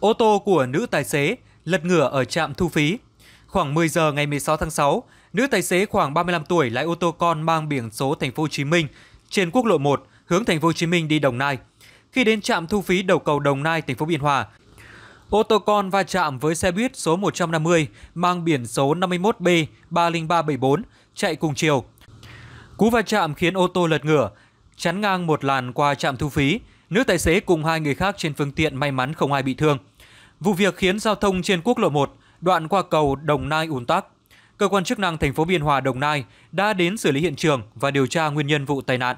Ô tô của nữ tài xế lật ngửa ở trạm thu phí. Khoảng 10 giờ ngày 16 tháng 6, nữ tài xế khoảng 35 tuổi lái ô tô con mang biển số thành phố Hồ Chí Minh trên quốc lộ 1 hướng thành phố Hồ Chí Minh đi Đồng Nai. Khi đến trạm thu phí đầu cầu Đồng Nai, thành phố Biên Hòa, ô tô con va chạm với xe buýt số 150 mang biển số 51B 30374 chạy cùng chiều. Cú va chạm khiến ô tô lật ngửa, chắn ngang một làn qua trạm thu phí. Nữ tài xế cùng hai người khác trên phương tiện may mắn không ai bị thương. Vụ việc khiến giao thông trên quốc lộ 1, đoạn qua cầu Đồng Nai ùn tắc. Cơ quan chức năng thành phố Biên Hòa, Đồng Nai đã đến xử lý hiện trường và điều tra nguyên nhân vụ tai nạn.